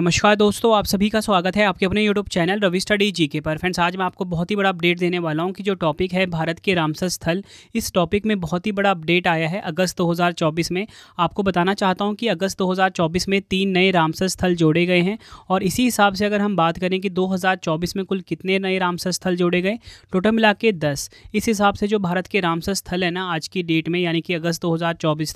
नमस्कार दोस्तों आप सभी का स्वागत है आपके अपने YouTube channel Ravi study ji के पर फ्रेंड्स आज मैं आपको बहुत ही बड़ा अपडेट देने वाला हूं कि जो टॉपिक है भारत के रामसर स्थल इस टॉपिक में बहुत ही बड़ा अपडेट आया है अगस्त 2024 में आपको बताना चाहता हूं कि अगस्त 2024 में तीन नए रामसर स्थल जोड़े गए हैं और इसी हिसाब से अगर हम बात करें कि दो में कुल कितने नए रामसर स्थल जोड़े गए टोटल मिला के दस इस हिसाब से जो भारत के रामसर स्थल है ना आज की डेट में यानी कि अगस्त दो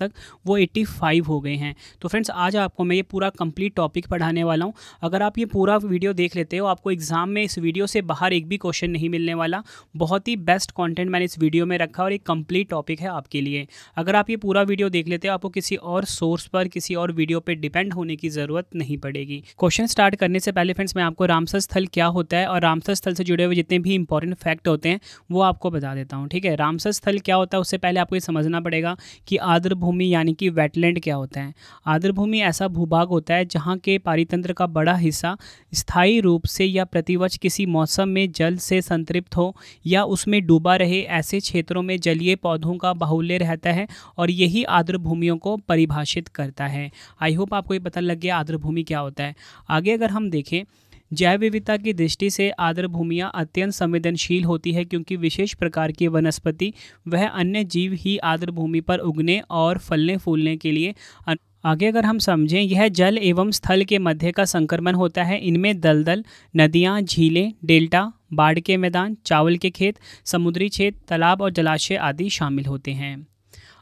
तक वो एट्टी हो गए हैं तो फ्रेंड्स आज आपको मैं ये पूरा कम्प्लीट टॉपिक पढ़ाने वाला हूँ अगर आप ये पूरा वीडियो देख लेते हो आपको एग्ज़ाम में इस वीडियो से बाहर एक भी क्वेश्चन नहीं मिलने वाला बहुत ही बेस्ट कॉन्टेंट मैंने इस वीडियो में रखा और एक कंप्लीट टॉपिक है आपके लिए अगर आप ये पूरा वीडियो देख लेते हो आपको किसी और सोर्स पर किसी और वीडियो पर डिपेंड होने की ज़रूरत नहीं पड़ेगी क्वेश्चन स्टार्ट करने से पहले फ्रेंड्स मैं आपको रामसर स्थल क्या होता है और रामसर स्थल से जुड़े हुए जितने भी इंपॉर्टेंट फैक्ट होते हैं वो आपको बता देता हूँ ठीक है रामसर स्थल क्या होता है उससे पहले आपको ये समझना पड़ेगा कि आर्द्र भूमि यानी कि वेटलैंड क्या होता है आर्द्र भूमि ऐसा भूभाग होता है जहाँ के पारितंत्र तंत्र का बड़ा हिस्सा स्थायी रूप से या प्रतिवर्ष किसी मौसम में जल से संतृप्त हो या उसमें डूबा रहे ऐसे क्षेत्रों में जलीय पौधों का बाहुल्य रहता है और यही आर्द्र भूमियों को परिभाषित करता है आई होप आपको ये पता लग गया आर्द्र भूमि क्या होता है आगे अगर हम देखें जैव विविधता की दृष्टि से आर्द्र भूमियाँ अत्यंत संवेदनशील होती है क्योंकि विशेष प्रकार की वनस्पति वह अन्य जीव ही आर्द्र भूमि पर उगने और फलने फूलने के लिए आगे अगर हम समझें यह जल एवं स्थल के मध्य का संक्रमण होता है इनमें दलदल नदियाँ झीलें डेल्टा बाढ़ के मैदान चावल के खेत समुद्री क्षेत्र तालाब और जलाशय आदि शामिल होते हैं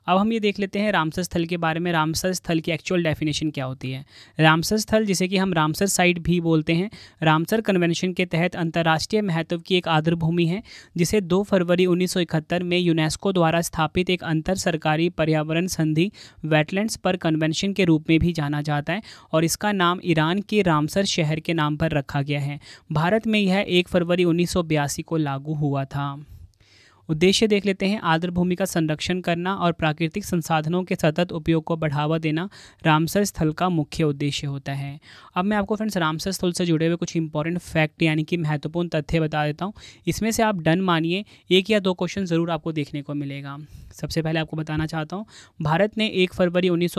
अब हम ये देख लेते हैं रामसर स्थल के बारे में रामसर स्थल की एक्चुअल डेफिनेशन क्या होती है रामसर स्थल जिसे कि हम रामसर साइट भी बोलते हैं रामसर कन्वेंशन के तहत अंतर्राष्ट्रीय महत्व की एक आदर भूमि है जिसे 2 फरवरी 1971 में यूनेस्को द्वारा स्थापित एक अंतर सरकारी पर्यावरण संधि वेटलैंड्स पर कन्वेंशन के रूप में भी जाना जाता है और इसका नाम ईरान के रामसर शहर के नाम पर रखा गया है भारत में यह एक फरवरी उन्नीस को लागू हुआ था उद्देश्य देख लेते हैं आर्द्र भूमि का संरक्षण करना और प्राकृतिक संसाधनों के सतत उपयोग को बढ़ावा देना रामसर स्थल का मुख्य उद्देश्य होता है अब मैं आपको फ्रेंड्स रामसर स्थल से जुड़े हुए कुछ इंपॉर्टेंट फैक्ट यानी कि महत्वपूर्ण तथ्य बता देता हूँ इसमें से आप डन मानिए एक या दो क्वेश्चन ज़रूर आपको देखने को मिलेगा सबसे पहले आपको बताना चाहता हूँ भारत ने एक फरवरी उन्नीस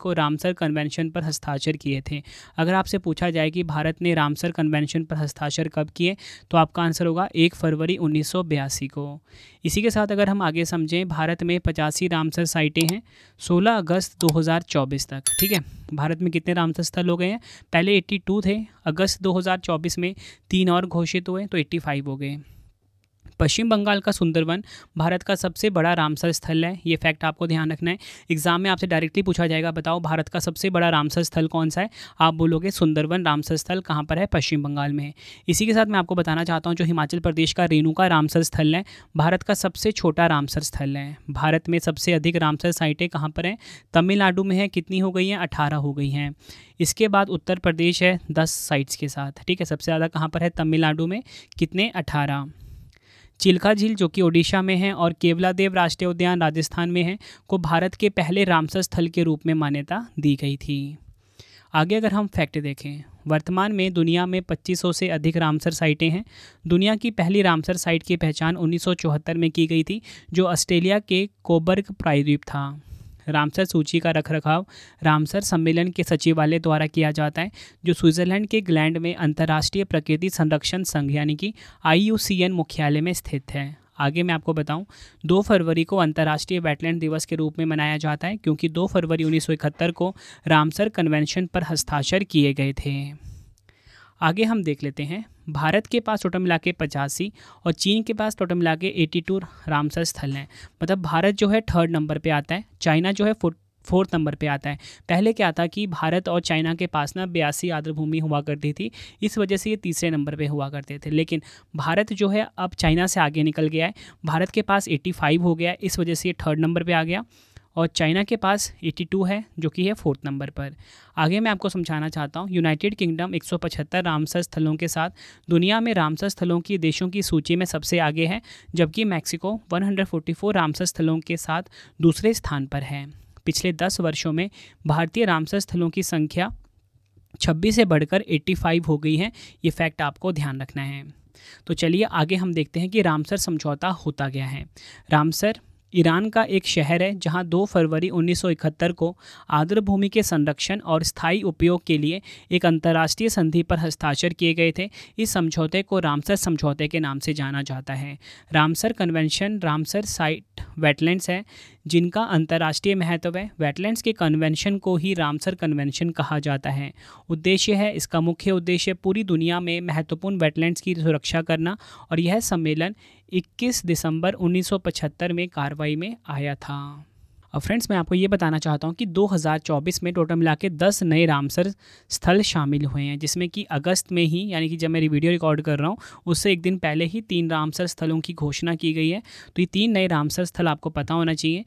को रामसर कन्वेंशन पर हस्ताक्षर किए थे अगर आपसे पूछा जाए कि भारत ने रामसर कन्वेंशन पर हस्ताक्षर कब किए तो आपका आंसर होगा एक फरवरी उन्नीस को इसी के साथ अगर हम आगे समझें भारत में पचासी रामसर साइटें हैं 16 अगस्त 2024 तक ठीक है भारत में कितने रामसर स्थल हो गए हैं पहले 82 थे अगस्त 2024 में तीन और घोषित हुए तो 85 हो गए पश्चिम बंगाल का सुंदरवन भारत का सबसे बड़ा रामसर स्थल है ये फैक्ट आपको ध्यान रखना है एग्जाम में आपसे डायरेक्टली पूछा जाएगा बताओ भारत का सबसे बड़ा रामसर स्थल कौन सा है आप बोलोगे सुंदरवन रामसर स्थल कहाँ पर है पश्चिम बंगाल में इसी के साथ मैं आपको बताना चाहता हूँ जो हिमाचल प्रदेश का रेणुका रामसर स्थल है भारत का सबसे छोटा रामसर स्थल है भारत में सबसे अधिक रामसर साइटें कहाँ पर हैं तमिलनाडु में है कितनी हो गई हैं अठारह हो गई हैं इसके बाद उत्तर प्रदेश है दस साइट्स के साथ ठीक है सबसे ज़्यादा कहाँ पर है तमिलनाडु में कितने अठारह चिल्का झील जो कि ओडिशा में है और केवलादेव राष्ट्रीय उद्यान राजस्थान में है को भारत के पहले रामसर स्थल के रूप में मान्यता दी गई थी आगे अगर हम फैक्ट देखें वर्तमान में दुनिया में 2500 से अधिक रामसर साइटें हैं दुनिया की पहली रामसर साइट की पहचान 1974 में की गई थी जो ऑस्ट्रेलिया के कोबर्ग प्रायद्वीप था रामसर सूची का रखरखाव रामसर सम्मेलन के सचिवालय द्वारा किया जाता है जो स्विट्जरलैंड के ग्लैंड में अंतर्राष्ट्रीय प्रकृति संरक्षण संघ यानी कि आई मुख्यालय में स्थित है आगे मैं आपको बताऊं दो फरवरी को अंतर्राष्ट्रीय वेटलैंड दिवस के रूप में मनाया जाता है क्योंकि दो फरवरी उन्नीस को रामसर कन्वेंशन पर हस्ताक्षर किए गए थे आगे हम देख लेते हैं भारत के पास टोटल मिला के पचासी और चीन के पास टोटल मिला के एटी टू रामसर स्थल हैं मतलब भारत जो है थर्ड नंबर पे आता है चाइना जो है फोर्थ नंबर पे आता है पहले क्या था कि भारत और चाइना के पास ना बयासी आर्द्रभूमि हुआ करती थी इस वजह से ये तीसरे नंबर पे हुआ करते थे लेकिन भारत जो है अब चाइना से आगे निकल गया है भारत के पास 85 हो गया इस वजह से ये थर्ड नंबर पर आ गया और चाइना के पास 82 है जो कि है फोर्थ नंबर पर आगे मैं आपको समझाना चाहता हूँ यूनाइटेड किंगडम 175 रामसर स्थलों के साथ दुनिया में रामसर स्थलों की देशों की सूची में सबसे आगे है जबकि मैक्सिको 144 रामसर स्थलों के साथ दूसरे स्थान पर है पिछले दस वर्षों में भारतीय रामसर स्थलों की संख्या छब्बीस से बढ़कर एट्टी हो गई है ये फैक्ट आपको ध्यान रखना है तो चलिए आगे हम देखते हैं कि रामसर समझौता होता गया है रामसर ईरान का एक शहर है जहां 2 फरवरी 1971 को आर्द्र भूमि के संरक्षण और स्थायी उपयोग के लिए एक अंतर्राष्ट्रीय संधि पर हस्ताक्षर किए गए थे इस समझौते को रामसर समझौते के नाम से जाना जाता है Ramsar convention Ramsar site wetlands है जिनका अंतर्राष्ट्रीय महत्व है वेटलैंड्स के कन्वेंशन को ही रामसर कन्वेंशन कहा जाता है उद्देश्य है इसका मुख्य उद्देश्य पूरी दुनिया में महत्वपूर्ण वेटलैंड्स की सुरक्षा करना और यह सम्मेलन 21 दिसंबर 1975 में कार्रवाई में आया था और फ्रेंड्स मैं आपको ये बताना चाहता हूँ कि 2024 में टोटल मिला के दस नए रामसर स्थल शामिल हुए हैं जिसमें कि अगस्त में ही यानी कि जब मेरी वीडियो रिकॉर्ड कर रहा हूँ उससे एक दिन पहले ही तीन रामसर स्थलों की घोषणा की गई है तो ये तीन नए रामसर स्थल आपको पता होना चाहिए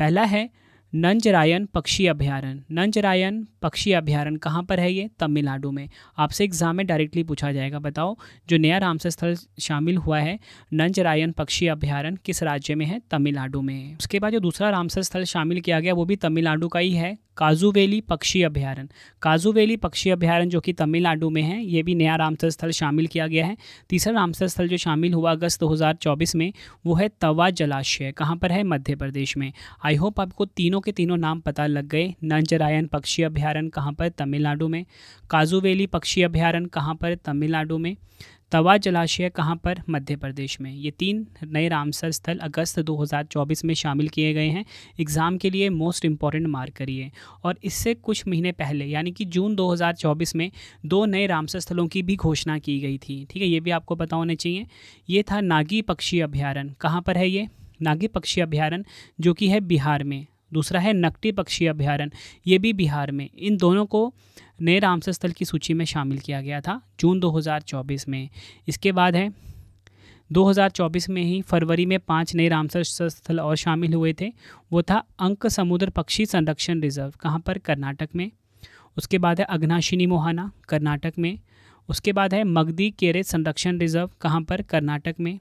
पहला है नंजरायन पक्षी अभ्यारण नंजरायन पक्षी अभ्यारण कहाँ पर है ये तमिलनाडु में आपसे एग्जाम में डायरेक्टली पूछा जाएगा बताओ जो नया रामसर स्थल शामिल हुआ है नंजरायन पक्षी अभ्यारण किस राज्य में है तमिलनाडु में उसके बाद जो दूसरा रामसर स्थल शामिल किया गया वो भी तमिलनाडु का ही है काजूवेली पक्षी अभ्यारण काजूवेली पक्षी अभ्यारण जो कि तमिलनाडु में है ये भी नया रामसर स्थल शामिल किया गया है तीसरा रामसर स्थल जो शामिल हुआ अगस्त 2024 में वो है तवा जलाशय कहाँ पर है मध्य प्रदेश में आई होप आपको तीनों तीनों के तीनों नाम पता लग गए नंजरायन पक्षी अभ्यारण कहाँ पर तमिलनाडु में काजूवेली पक्षी अभ्यारण कहाँ पर तमिलनाडु में तवा जलाशय कहाँ पर मध्य प्रदेश में ये तीन नए रामसर स्थल अगस्त 2024 में शामिल किए गए हैं एग्ज़ाम के लिए मोस्ट इम्पॉर्टेंट मार्क करिए और इससे कुछ महीने पहले यानी कि जून 2024 में दो नए रामसर स्थलों की भी घोषणा की गई थी ठीक है ये भी आपको पता होना चाहिए ये था नागी पक्षी अभ्यारण्य कहाँ पर है ये नागी पक्षी अभ्यारण्य जो कि है बिहार में दूसरा है नकटी पक्षी अभ्यारण्य ये भी बिहार में इन दोनों को नए रामसर स्थल की सूची में शामिल किया गया था जून 2024 में इसके बाद है 2024 में ही फरवरी में पांच नए रामसर स्थल और शामिल हुए थे वो था अंक समुद्र पक्षी संरक्षण रिजर्व कहाँ पर कर्नाटक में उसके बाद है अग्नाशिनी मोहाना कर्नाटक में उसके बाद है मगदी केरे संरक्षण रिजर्व कहाँ पर कर्नाटक में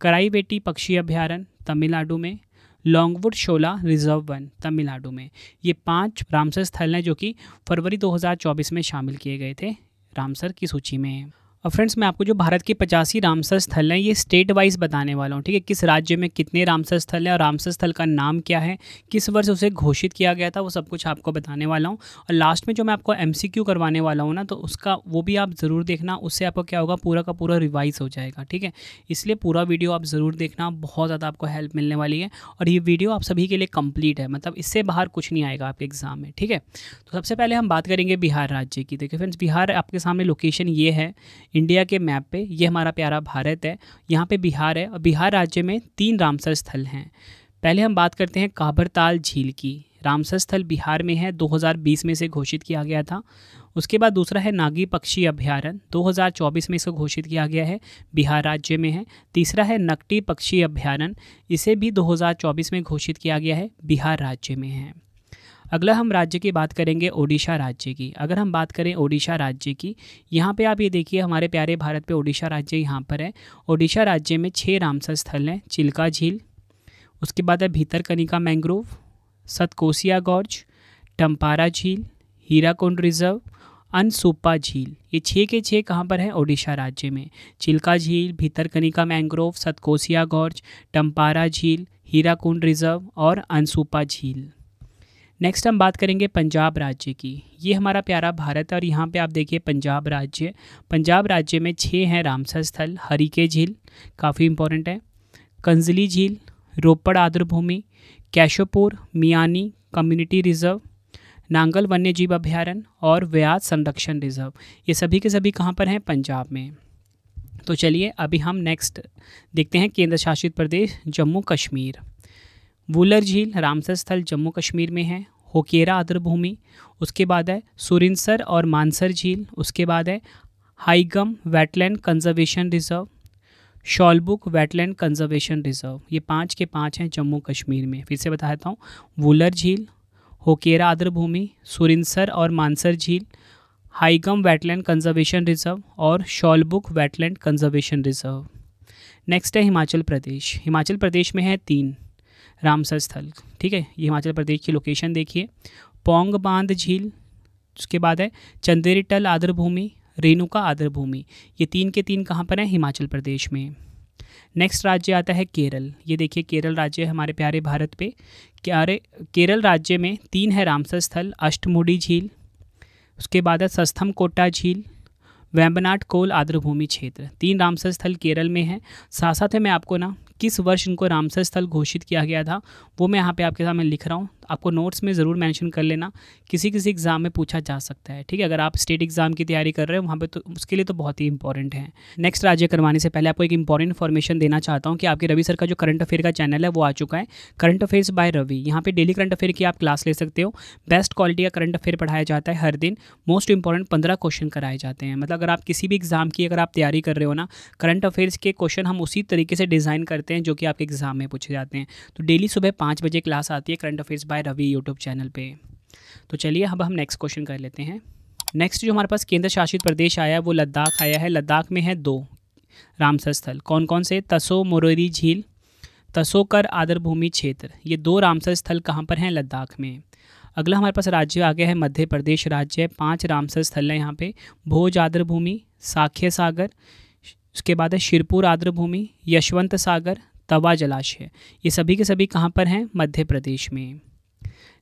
कराईवेटी पक्षी अभ्यारण्य तमिलनाडु में लॉन्गवुड शोला रिजर्व वन तमिलनाडु में ये पांच रामसर स्थल हैं जो कि फरवरी 2024 में शामिल किए गए थे रामसर की सूची में और फ्रेंड्स मैं आपको जो भारत के पचासी रामसर स्थल हैं ये स्टेट वाइज बताने वाला हूँ ठीक है किस राज्य में कितने रामसर स्थल हैं और रामसर स्थल का नाम क्या है किस वर्ष उसे घोषित किया गया था वो सब कुछ आपको बताने वाला हूँ और लास्ट में जो मैं आपको एम करवाने वाला हूँ ना तो उसका वो भी आप ज़रूर देखना उससे आपको क्या होगा पूरा का पूरा रिवाइज हो जाएगा ठीक है इसलिए पूरा वीडियो आप ज़रूर देखना बहुत ज़्यादा आपको हेल्प मिलने वाली है और ये वीडियो आप सभी के लिए कम्प्लीट है मतलब इससे बाहर कुछ नहीं आएगा आपके एग्ज़ाम में ठीक है तो सबसे पहले हम बात करेंगे बिहार राज्य की देखिए फ्रेंड्स बिहार आपके सामने लोकेशन ये है इंडिया के मैप पे ये हमारा प्यारा भारत है यहाँ पे बिहार है और बिहार राज्य में तीन रामसर स्थल हैं पहले हम बात करते हैं काबरताल झील की रामसर स्थल बिहार में है 2020 में से घोषित किया गया था उसके बाद दूसरा है नागी पक्षी अभ्यारण्य 2024 में इसको घोषित किया गया है बिहार राज्य में है तीसरा है नकटी पक्षी अभ्यारण्य इसे भी 2024 में घोषित किया गया है बिहार राज्य में है अगला हम राज्य की बात करेंगे ओडिशा राज्य की अगर हम बात करें ओडिशा राज्य की यहाँ पे आप ये देखिए हमारे प्यारे भारत पे ओडिशा राज्य यहाँ पर है ओडिशा राज्य में छः रामसर स्थल हैं चिल्का झील उसके बाद है भीतरकनिका मैंग्रोव सतकोसिया गॉर्ज टम्पारा झील हीराकुंड रिजर्व अनसुप्पा झील ये छः के छः कहाँ पर हैं ओडिशा राज्य में चिल्का झील भीतरकनिका मैंग्रोव सतकोसिया गॉर्ज टम्पारा झील हीराकुंड रिजर्व और अनसुप्पा झील नेक्स्ट हम बात करेंगे पंजाब राज्य की ये हमारा प्यारा भारत है और यहाँ पे आप देखिए पंजाब राज्य पंजाब राज्य में छः हैं रामसर स्थल हरिके झील काफ़ी इंपॉर्टेंट है कंजली झील रोपड़ भूमि कैशोपुर मियानी कम्युनिटी रिजर्व नांगल वन्य जीव अभ्यारण्य और व्यास संरक्षण रिजर्व ये सभी के सभी कहाँ पर हैं पंजाब में तो चलिए अभी हम नेक्स्ट देखते हैं केंद्र शासित प्रदेश जम्मू कश्मीर वूलर झील रामसर स्थल जम्मू कश्मीर में है होकेरा आर्द्रभूमि उसके बाद है सुरिनसर और मानसर झील उसके बाद है Haigam wetland conservation reserve Shallabug wetland conservation reserve ये पाँच के पाँच हैं जम्मू कश्मीर में फिर से बता देता हूँ वूलर झील होकेरा आर्द्रभूमि सुरिनसर और मानसर झील हाईगम वेटलैंड कंजर्वेशन रिजर्व और Shallabug wetland conservation reserve next है हिमाचल प्रदेश हिमाचल प्रदेश में है तीन रामसर स्थल ठीक है ये हिमाचल प्रदेश की लोकेशन देखिए पोंग बांध झील उसके बाद है चंदेरी टल आदर भूमि रेणुका आदर भूमि ये तीन के तीन कहाँ पर हैं हिमाचल प्रदेश में नेक्स्ट राज्य आता है केरल ये देखिए केरल राज्य हमारे प्यारे भारत पे क्यारे केरल राज्य में तीन है रामसर स्थल अष्टमुडी झील उसके बाद है सस्थम कोटा झील वैम्बनाट कोल भूमि क्षेत्र तीन रामसर स्थल केरल में है साथ साथ है मैं आपको ना किस वर्ष इनको रामसर स्थल घोषित किया गया था वो मैं यहाँ पे आपके सामने लिख रहा हूँ आपको नोट्स में ज़रूर मेंशन कर लेना किसी किसी एग्ज़ाम में पूछा जा सकता है ठीक है अगर आप स्टेट एग्ज़ाम की तैयारी कर रहे हो वहाँ पर तो उसके लिए तो बहुत ही इंपॉर्टेंट है नेक्स्ट राज्य करवाने से पहले आपको एक इंपॉर्टेंट इन्फॉर्मेशन देना चाहता हूँ कि आपके रवि सर का जो करंट अफेयर का चैनल है वो आ चुका है करंट अफेयर्स बाय रवि यहाँ पर डेली करंट अफेयर की आप क्लास ले सकते हो बेस्ट क्वालिटी का करंट अफेयर पढ़ाया जाता है हर दिन मोस्ट इंपॉर्टेंट पंद्रह क्वेश्चन कराए जाते हैं मतलब अगर आप किसी भी एग्ज़ाम की अगर आप तैयारी कर रहे हो ना करंट अफेयर्स के क्वेश्चन हम उसी तरीके से डिज़ाइन करते हैं जो कि आपके एग्ज़ाम में पूछे जाते हैं तो डेली सुबह पाँच बजे क्लास आती है current affairs by Ravi YouTube channel पे तो चलिए अब हम नेक्स्ट क्वेश्चन कर लेते हैं नेक्स्ट जो हमारे पास केंद्र शासित प्रदेश आया है वो लद्दाख आया है लद्दाख में है दो रामसर स्थल कौन कौन से तसो मोरेरी झील तसोकर आदर भूमि क्षेत्र ये दो रामसर स्थल कहाँ पर हैं लद्दाख में अगला हमारे पास राज्य आ गया है मध्य प्रदेश राज्य है पाँच रामसर स्थल है यहाँ पे भोज आदर भूमि साख्य सागर उसके बाद है शिरपुर आदर भूमि यशवंत सागर तवा जलाशय ये सभी के सभी कहाँ पर हैं मध्य प्रदेश में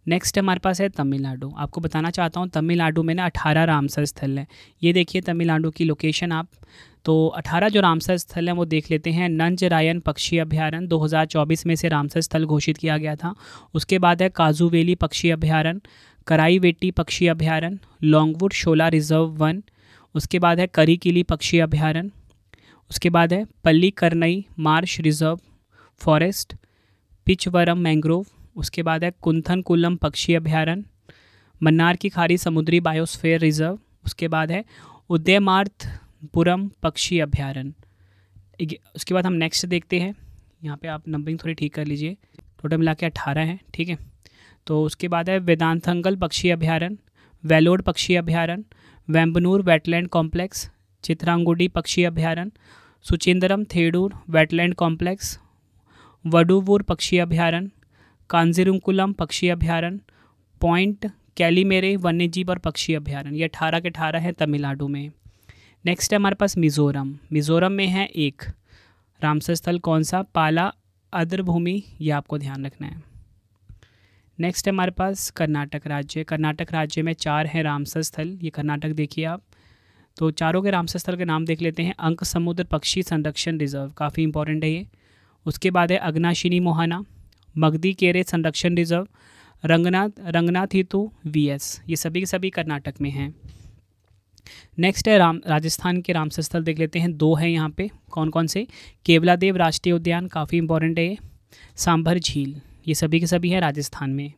नेक्स्ट हमारे पास है तमिलनाडु आपको बताना चाहता हूँ तमिलनाडु में ना अठारह रामसर स्थल हैं ये देखिए तमिलनाडु की लोकेशन आप तो 18 जो रामसर स्थल हैं वो देख लेते हैं नंज रायन पक्षी अभ्यारण 2024 में से रामसर स्थल घोषित किया गया था उसके बाद है काजूवेली पक्षी अभ्यारण कराईवेटी पक्षी अभ्यारण लॉन्गवुड शोला रिजर्व वन उसके बाद है करी किली पक्षी अभ्यारण उसके बाद है Pallikaranai marsh reserve forest Pichavaram mangrove उसके बाद है कुंथन कुल्लम पक्षी अभ्यारण्य मन्नार की खारी समुद्री बायोस्फेयर रिजर्व उसके बाद है उदयमार्थपुरम पक्षी अभ्यारण्य उसके बाद हम नेक्स्ट देखते हैं यहाँ पे आप नंबरिंग थोड़ी ठीक कर लीजिए टोटल मिला के अट्ठारह हैं ठीक है तो उसके बाद है वेदांतंगल पक्षी अभ्यारण्य वेलोड पक्षी अभ्यारण्य वेम्बनूर वेटलैंड कॉम्प्लेक्स चित्रांगुडी पक्षी अभ्यारण्य सुचिंदरम थेडूर वेटलैंड कॉम्प्लेक्स वडुवूर पक्षी अभ्यारण्य कांजीरुकुलम पक्षी अभ्यारण पॉइंट कैलीमेरे वन्यजीव और पक्षी अभ्यारण ये अठारह के अठारह हैं तमिलनाडु में नेक्स्ट है हमारे पास मिज़ोरम मिज़ोरम में है एक रामसर स्थल कौन सा पाला आर्द्रभूमि यह आपको ध्यान रखना है नेक्स्ट है हमारे पास कर्नाटक राज्य कर्नाटक राज्य में चार हैं रामसर स्थल ये कर्नाटक देखिए आप तो चारों के रामसर स्थल के नाम देख लेते हैं अंक समुद्र पक्षी संरक्षण रिजर्व काफ़ी इंपॉर्टेंट है ये उसके बाद है अग्नाशिनी मोहाना मगधी केरे संरक्षण रिजर्व रंगनाथ रंगनाथ हेतु वी एस ये सभी के सभी कर्नाटक में हैं नेक्स्ट है राम राजस्थान के रामसर स्थल देख लेते हैं दो हैं यहाँ पे कौन कौन से केवलादेव राष्ट्रीय उद्यान काफ़ी इंपॉर्टेंट है सांभर झील ये सभी के सभी है राजस्थान में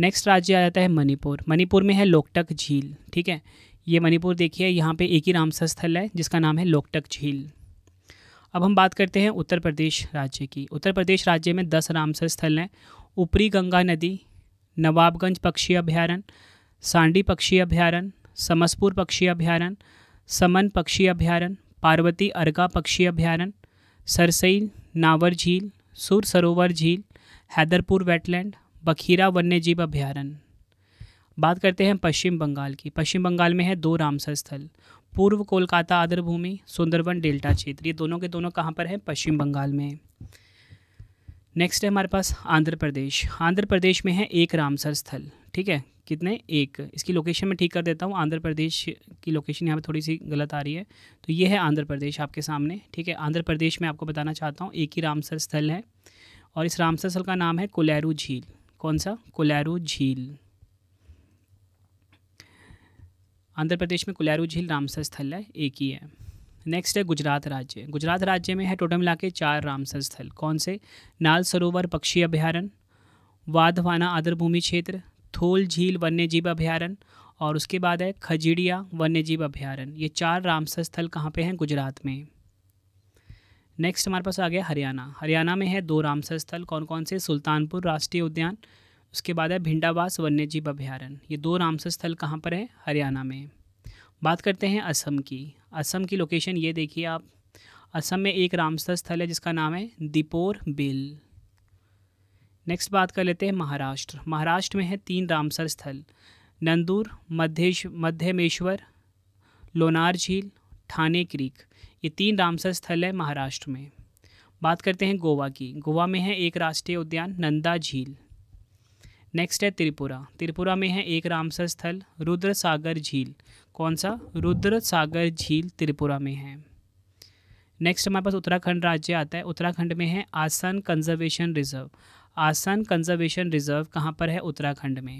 नेक्स्ट राज्य आ जाता है मणिपुर मणिपुर में है लोकटक झील ठीक है ये मणिपुर देखिए यहाँ पे एक ही रामसर स्थल है जिसका नाम है लोकटक झील अब हम बात करते हैं उत्तर प्रदेश राज्य की उत्तर प्रदेश राज्य में दस रामसर स्थल हैं ऊपरी गंगा नदी नवाबगंज पक्षी अभ्यारण सांडी पक्षी अभ्यारण समसपुर पक्षी अभ्यारण्य समन पक्षी अभ्यारण्य पार्वती अर्गा पक्षी अभ्यारण्य सरसई नावर झील सुर सरोवर झील हैदरपुर वेटलैंड बखीरा वन्यजीव अभ्यारण्य बात करते हैं पश्चिम बंगाल की पश्चिम बंगाल में है दो रामसर स्थल पूर्व कोलकाता आदर भूमि सुंदरबन डेल्टा क्षेत्र ये दोनों के दोनों कहाँ पर है पश्चिम बंगाल में नेक्स्ट है हमारे पास आंध्र प्रदेश आंध्र प्रदेश में है एक रामसर स्थल ठीक है कितने एक इसकी लोकेशन मैं ठीक कर देता हूँ आंध्र प्रदेश की लोकेशन यहाँ पे थोड़ी सी गलत आ रही है तो ये है आंध्र प्रदेश आपके सामने ठीक है आंध्र प्रदेश में आपको बताना चाहता हूँ एक ही रामसर स्थल है और इस रामसर स्थल का नाम है कोलैरू झील कौन सा कोलैरू झील आंध्र प्रदेश में कुलैरू झील रामसर स्थल है एक ही है नेक्स्ट है गुजरात राज्य गुजरात राज्य में है टोटल मिला के चार रामसर स्थल कौन से नाल सरोवर पक्षी अभ्यारण्य वाधवाना आदरभूमि क्षेत्र थोल झील वन्यजीव अभ्यारण्य और उसके बाद है खजीड़िया वन्यजीव अभ्यारण्य ये चार रामसर स्थल कहाँ पे हैं गुजरात में नेक्स्ट हमारे पास आ गया हरियाणा हरियाणा में है दो रामसर स्थल कौन कौन से सुल्तानपुर राष्ट्रीय उद्यान उसके बाद है भिंडावास वन्यजीव अभ्यारण्य ये दो रामसर स्थल कहाँ पर है हरियाणा में बात करते हैं असम की असम की लोकेशन ये देखिए आप असम में एक रामसर स्थल है जिसका नाम है दीपोर बिल नेक्स्ट बात कर लेते हैं महाराष्ट्र महाराष्ट्र में है तीन रामसर स्थल नंदूर मध्येश मध्यमेश्वर लोनार झील ठाणे क्रीक ये तीन रामसर स्थल है महाराष्ट्र में बात करते हैं गोवा की गोवा में है एक राष्ट्रीय उद्यान नंदा झील नेक्स्ट है त्रिपुरा त्रिपुरा में है एक रामसर स्थल रुद्र सागर झील कौन सा रुद्र सागर झील त्रिपुरा में है नेक्स्ट हमारे पास उत्तराखंड राज्य आता है उत्तराखंड में है Asan conservation reserve Asan conservation reserve कहाँ पर है उत्तराखंड में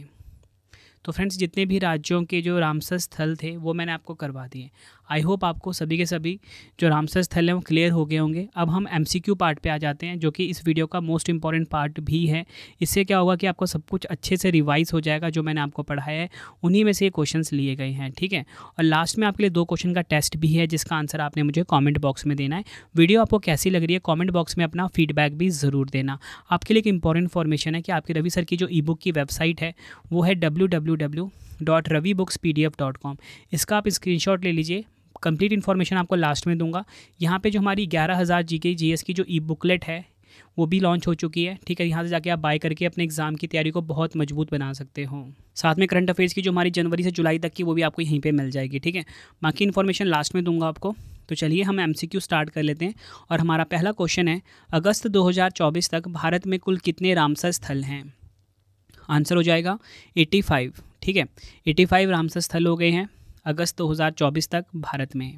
तो फ्रेंड्स जितने भी राज्यों के जो रामसर स्थल थे वो मैंने आपको करवा दिए आई होप आपको सभी के सभी जो रामसर स्थल हैं वो क्लियर हो गए होंगे अब हम एम पार्ट पर आ जाते हैं जो कि इस वीडियो का मोस्ट इंपॉर्टेंट पार्ट भी है इससे क्या होगा कि आपको सब कुछ अच्छे से रिवाइज हो जाएगा जो मैंने आपको पढ़ाया है उन्हीं में से ये क्वेश्चन लिए गए हैं ठीक है और लास्ट में आपके लिए दो क्वेश्चन का टेस्ट भी है जिसका आंसर आपने मुझे कॉमेंट बॉक्स में देना है वीडियो आपको कैसी लग रही है कॉमेंट बॉक्स में अपना फीडबैक भी ज़रूर देना आपके लिए एक इंपॉर्टेंट इन्फॉर्मेशन है कि आपके रवि सर की जो ई बुक की वेबसाइट है वो है W W dot Ravi books P D F dot com इसका आप स्क्रीनशॉट ले लीजिए कंप्लीट इन्फॉर्मेशन आपको लास्ट में दूंगा यहाँ पे जो हमारी ग्यारह हज़ार जी के जी एस की जो ई बुकलेट है वो भी लॉन्च हो चुकी है ठीक है यहाँ से जाके आप बाय करके अपने एग्जाम की तैयारी को बहुत मजबूत बना सकते हो साथ में करंट अफेयर्स की जो हमारी जनवरी से जुलाई तक की वो भी आपको यहीं पर मिल जाएगी ठीक है बाकी इन्फॉर्मेशन लास्ट में दूंगा आपको तो चलिए हम एम स्टार्ट कर लेते हैं और हमारा पहला क्वेश्चन है अगस्त 2024 तक भारत में कुल कितने रामसर स्थल हैं आंसर हो जाएगा 85 ठीक है 85 रामसर स्थल हो गए हैं अगस्त 2024 तक भारत में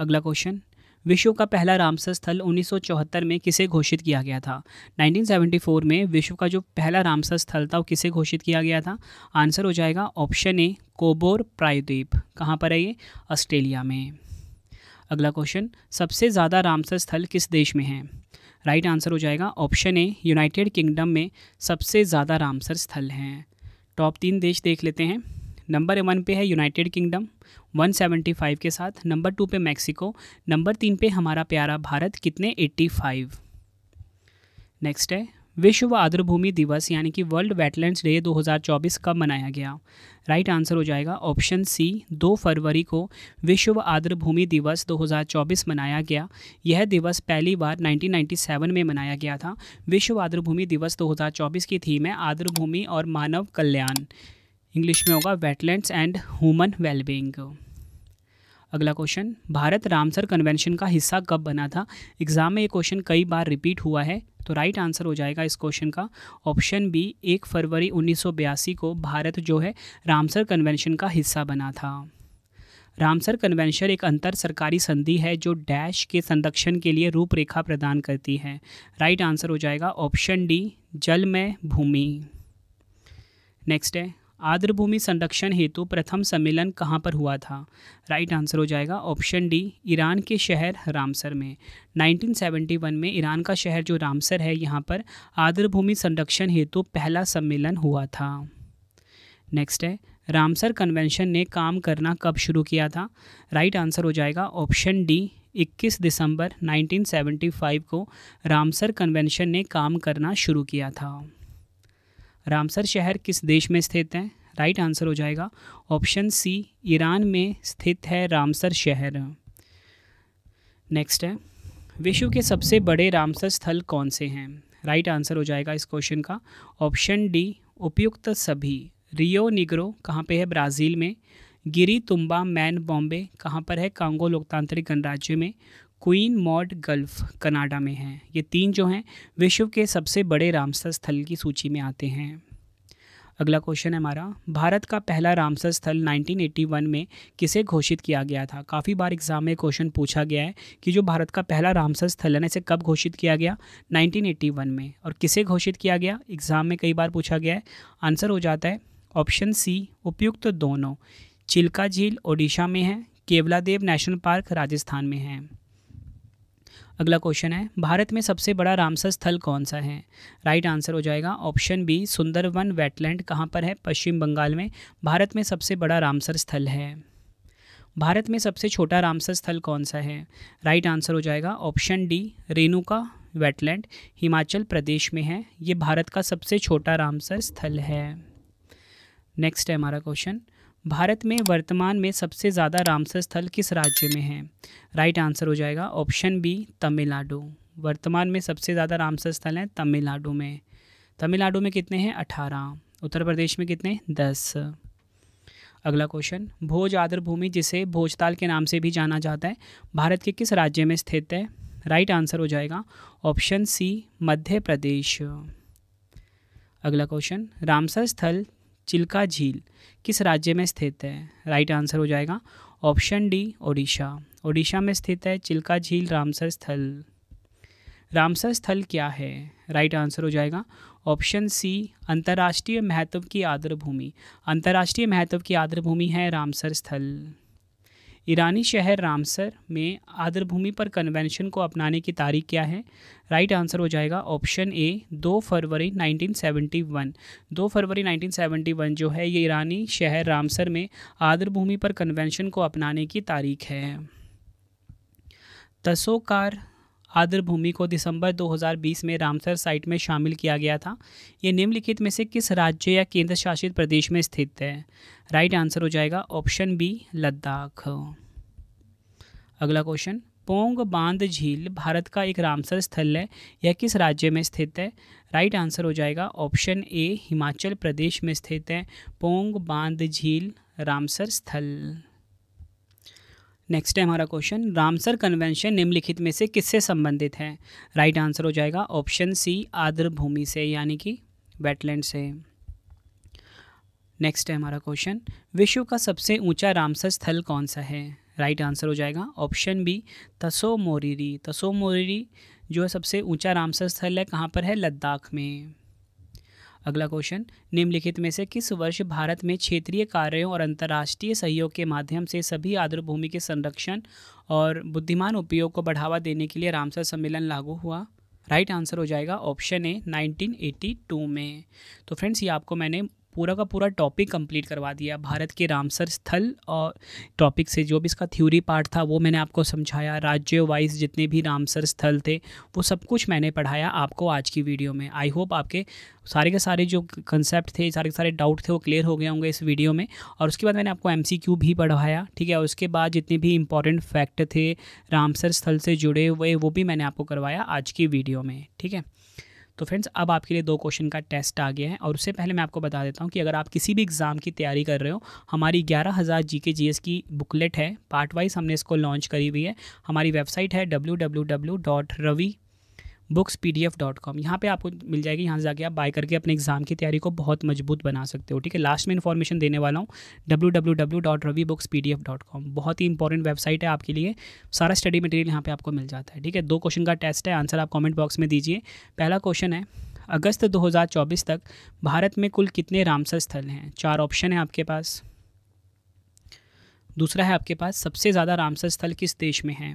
अगला क्वेश्चन विश्व का पहला रामसर स्थल 1974 में किसे घोषित किया गया था 1974 में विश्व का जो पहला रामसर स्थल था वो किसे घोषित किया गया था आंसर हो जाएगा ऑप्शन ए कोबोर प्रायद्वीप कहाँ पर है ये ऑस्ट्रेलिया में अगला क्वेश्चन सबसे ज़्यादा रामसर स्थल किस देश में है राइट आंसर हो जाएगा ऑप्शन ए यूनाइटेड किंगडम में सबसे ज़्यादा रामसर स्थल हैं टॉप तीन देश देख लेते हैं नंबर वन पे है यूनाइटेड किंगडम 175 के साथ नंबर टू पे मैक्सिको नंबर तीन पे हमारा प्यारा भारत कितने 85 नेक्स्ट है विश्व आर्द्रभूमि दिवस यानी कि वर्ल्ड वेटलैंड्स डे 2024 कब मनाया गया राइट right आंसर हो जाएगा ऑप्शन सी 2 फरवरी को विश्व आर्द्रभूमि दिवस 2024 मनाया गया यह दिवस पहली बार 1997 में मनाया गया था विश्व आर्द्रभूमि दिवस 2024 की थीम है आर्द्रभूमि और मानव कल्याण इंग्लिश में होगा वेटलैंड्स एंड ह्यूमन वेलबींग अगला क्वेश्चन भारत रामसर कन्वेंशन का हिस्सा कब बना था एग्जाम में ये क्वेश्चन कई बार रिपीट हुआ है तो राइट आंसर हो जाएगा इस क्वेश्चन का ऑप्शन बी एक फरवरी उन्नीस को भारत जो है रामसर कन्वेंशन का हिस्सा बना था रामसर कन्वेंशन एक अंतर सरकारी संधि है जो डैश के संरक्षण के लिए रूपरेखा प्रदान करती है राइट आंसर हो जाएगा ऑप्शन डी जल में भूमि नेक्स्ट है भूमि संरक्षण हेतु प्रथम सम्मेलन कहाँ पर हुआ था राइट आंसर हो जाएगा ऑप्शन डी ईरान के शहर रामसर में 1971 में ईरान का शहर जो रामसर है यहाँ पर भूमि संरक्षण हेतु पहला सम्मेलन हुआ था नेक्स्ट है रामसर कन्वेंशन ने काम करना कब शुरू किया था राइट आंसर हो जाएगा ऑप्शन डी 21 दिसंबर 1975 को रामसर कन्वेंशन ने काम करना शुरू किया था रामसर शहर किस देश में स्थित है राइट आंसर हो जाएगा ऑप्शन सी ईरान में स्थित है रामसर शहर नेक्स्ट है विश्व के सबसे बड़े रामसर स्थल कौन से हैं राइट आंसर हो जाएगा इस क्वेश्चन का ऑप्शन डी उपयुक्त सभी रियो निग्रो कहाँ पे है ब्राज़ील में गिरी तुम्बा मैन बॉम्बे कहाँ पर है कांगो लोकतांत्रिक गणराज्य में क्वीन मॉड गल्फ कनाडा में है ये तीन जो हैं विश्व के सबसे बड़े रामसर स्थल की सूची में आते हैं अगला क्वेश्चन है हमारा भारत का पहला रामसर स्थल 1981 में किसे घोषित किया गया था काफ़ी बार एग्जाम में क्वेश्चन पूछा गया है कि जो भारत का पहला रामसर स्थल है ना इसे कब घोषित किया गया 1981 में और किसे घोषित किया गया एग्ज़ाम में कई बार पूछा गया है आंसर हो जाता है ऑप्शन सी उपयुक्त तो दोनों चिल्का झील ओडिशा में है केवलादेव नेशनल पार्क राजस्थान में है अगला क्वेश्चन है भारत में सबसे बड़ा रामसर स्थल कौन सा है राइट आंसर हो जाएगा ऑप्शन बी सुंदरवन वेटलैंड कहाँ पर है पश्चिम बंगाल में भारत में सबसे बड़ा रामसर स्थल है भारत में सबसे छोटा रामसर स्थल कौन सा है राइट आंसर हो जाएगा option D Renuka wetland Himachal Pradesh में है ये भारत का सबसे छोटा रामसर स्थल है नेक्स्ट है हमारा क्वेश्चन भारत में वर्तमान में सबसे ज़्यादा रामसर स्थल किस राज्य में है राइट आंसर हो जाएगा ऑप्शन बी तमिलनाडु वर्तमान में सबसे ज़्यादा रामसर स्थल हैं तमिलनाडु में तमिलनाडु में कितने हैं अठारह उत्तर प्रदेश में कितने दस अगला क्वेश्चन भोज आदर भूमि जिसे भोजताल के नाम से भी जाना जाता है भारत के किस राज्य में स्थित है राइट आंसर हो जाएगा ऑप्शन सी मध्य प्रदेश अगला क्वेश्चन रामसर स्थल चिल्का झील किस राज्य में स्थित है राइट आंसर हो जाएगा ऑप्शन डी ओडिशा ओडिशा में स्थित है चिल्का झील रामसर स्थल रामसर स्थल क्या है राइट आंसर हो जाएगा ऑप्शन सी अंतर्राष्ट्रीय महत्व की आदर भूमि अंतर्राष्ट्रीय महत्व की आदर भूमि है रामसर स्थल ईरानी शहर रामसर में आदर भूमि पर कन्वेंशन को अपनाने की तारीख क्या है राइट आंसर हो जाएगा ऑप्शन ए दो फरवरी 1971 दो फरवरी 1971 जो है ये ईरानी शहर रामसर में आदर भूमि पर कन्वेंशन को अपनाने की तारीख है तसोकार आर्द्र भूमि को दिसंबर 2020 में रामसर साइट में शामिल किया गया था ये निम्नलिखित में से किस राज्य या केंद्र शासित प्रदेश में स्थित है राइट आंसर हो जाएगा ऑप्शन बी लद्दाख अगला क्वेश्चन पोंग बांध झील भारत का एक रामसर स्थल है यह किस राज्य में स्थित है राइट आंसर हो जाएगा ऑप्शन ए हिमाचल प्रदेश में स्थित है पोंग बांध झील रामसर स्थल नेक्स्ट है हमारा क्वेश्चन रामसर कन्वेंशन निम्नलिखित में से किससे संबंधित है राइट right आंसर हो जाएगा ऑप्शन सी आर्द्र भूमि से यानी कि वेटलैंड से नेक्स्ट है हमारा क्वेश्चन विश्व का सबसे ऊंचा रामसर स्थल कौन सा है राइट right आंसर हो जाएगा ऑप्शन बी तसो मोरीरी तसो मोरीरी जो है सबसे ऊंचा रामसर स्थल है कहाँ पर है लद्दाख में अगला क्वेश्चन निम्नलिखित में से किस वर्ष भारत में क्षेत्रीय कार्यों और अंतर्राष्ट्रीय सहयोग के माध्यम से सभी भूमि के संरक्षण और बुद्धिमान उपयोग को बढ़ावा देने के लिए रामसर सम्मेलन लागू हुआ राइट आंसर हो जाएगा ऑप्शन ए 1982 में तो फ्रेंड्स ये आपको मैंने पूरा का पूरा टॉपिक कंप्लीट करवा दिया भारत के रामसर स्थल और टॉपिक से जो भी इसका थ्योरी पार्ट था वो मैंने आपको समझाया राज्य वाइज जितने भी रामसर स्थल थे वो सब कुछ मैंने पढ़ाया आपको आज की वीडियो में आई होप आपके सारे के सारे जो कंसेप्ट थे सारे के सारे डाउट थे वो क्लियर हो गए होंगे इस वीडियो में और उसके बाद मैंने आपको एम भी पढ़वाया ठीक है और उसके बाद जितने भी इंपॉर्टेंट फैक्ट थे रामसर स्थल से जुड़े हुए वो भी मैंने आपको करवाया आज की वीडियो में ठीक है तो फ्रेंड्स अब आपके लिए दो क्वेश्चन का टेस्ट आ गया है और उससे पहले मैं आपको बता देता हूँ कि अगर आप किसी भी एग्ज़ाम की तैयारी कर रहे हो हमारी ग्यारह हज़ार जी के जी एस की बुकलेट है पार्ट वाइज हमने इसको लॉन्च करी हुई है हमारी वेबसाइट है W W W dot Ravi books P D F dot com यहाँ पर आपको मिल जाएगी यहाँ से जाके आप बाय करके अपने एग्जाम की तैयारी को बहुत मजबूत बना सकते हो ठीक है लास्ट में इन्फॉर्मेशन देने वाला हूँ W W W dot Ravi books P D F dot com बहुत ही इंपॉर्टेंट वेबसाइट है आपके लिए सारा स्टडी मटेरियल यहाँ पर आपको मिल जाता है ठीक है दो क्वेश्चन का टेस्ट है आंसर आप कॉमेंट बॉक्स में दीजिए पहला क्वेश्चन है अगस्त 2024 तक भारत में कुल कितने रामसर स्थल हैं चार ऑप्शन है आपके पास दूसरा है आपके पास सबसे ज़्यादा रामसर स्थल किस देश में है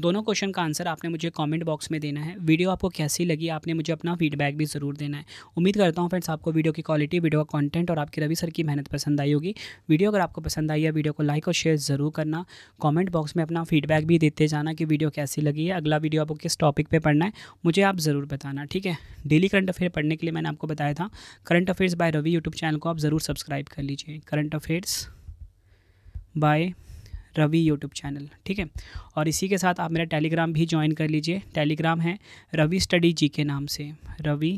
दोनों क्वेश्चन का आंसर आपने मुझे कमेंट बॉक्स में देना है वीडियो आपको कैसी लगी आपने मुझे अपना फीडबैक भी ज़रूर देना है उम्मीद करता हूँ फ्रेंड्स आपको वीडियो की क्वालिटी वीडियो का कॉन्टेंट और आपकी रवि सर की मेहनत पसंद आई होगी वीडियो अगर आपको पसंद आई है वीडियो को लाइक और शेयर ज़रूर करना कॉमेंट बॉक्स में अपना फीडबैक भी देते जाना कि वीडियो कैसी लगी है अगला वीडियो आपको किस टॉपिक पर पढ़ना है मुझे आप ज़रूर बताना ठीक है डेली करंट अफेयर पढ़ने के लिए मैंने आपको बताया था current affairs by Ravi YouTube channel को आप ज़रूर सब्सक्राइब कर लीजिए current affairs by Ravi YouTube channel ठीक है और इसी के साथ आप मेरा टेलीग्राम भी ज्वाइन कर लीजिए टेलीग्राम है रवि स्टडी जी के नाम से रवि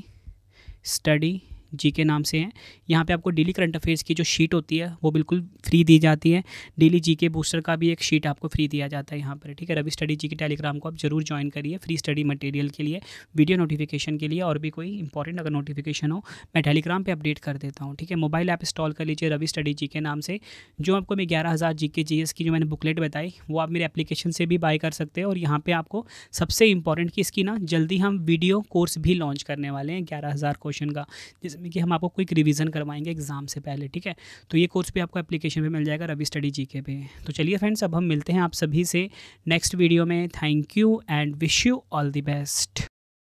स्टडी जी के नाम से हैं यहाँ पे आपको डेली करंट अफेयर्स की जो शीट होती है वो बिल्कुल फ्री दी जाती है डेली जी के बूस्टर का भी एक शीट आपको फ्री दिया जाता है यहाँ पर ठीक है रवि स्टडी जी के टेलीग्राम को आप जरूर ज्वाइन करिए फ्री स्टडी मटेरियल के लिए वीडियो नोटिफिकेशन के लिए और भी कोई इंपॉर्टेंट अगर नोटिफिकेशन हो मैं टेलीग्राम पर अपडेट कर देता हूँ ठीक है मोबाइल ऐप इंस्टॉल कर लीजिए रवि स्टडी जी के नाम से जो आपको मैं ग्यारह हज़ार जी के जी की जो मैंने बुकलेट बताई वो आप मेरे एप्लीकेशन से भी बाय कर सकते हैं और यहाँ पर आपको सबसे इंपॉर्टेंट कि इसकी ना जल्दी हम वीडियो कोर्स भी लॉन्च करने वाले हैं ग्यारह हज़ार क्वेश्चन का जिस में कि हम आपको क्विक रिवीजन करवाएंगे एग्ज़ाम से पहले ठीक है तो ये कोर्स भी आपको एप्लीकेशन पे मिल जाएगा रवि स्टडी जी के पे तो चलिए फ्रेंड्स अब हम मिलते हैं आप सभी से नेक्स्ट वीडियो में thank you and wish you all the best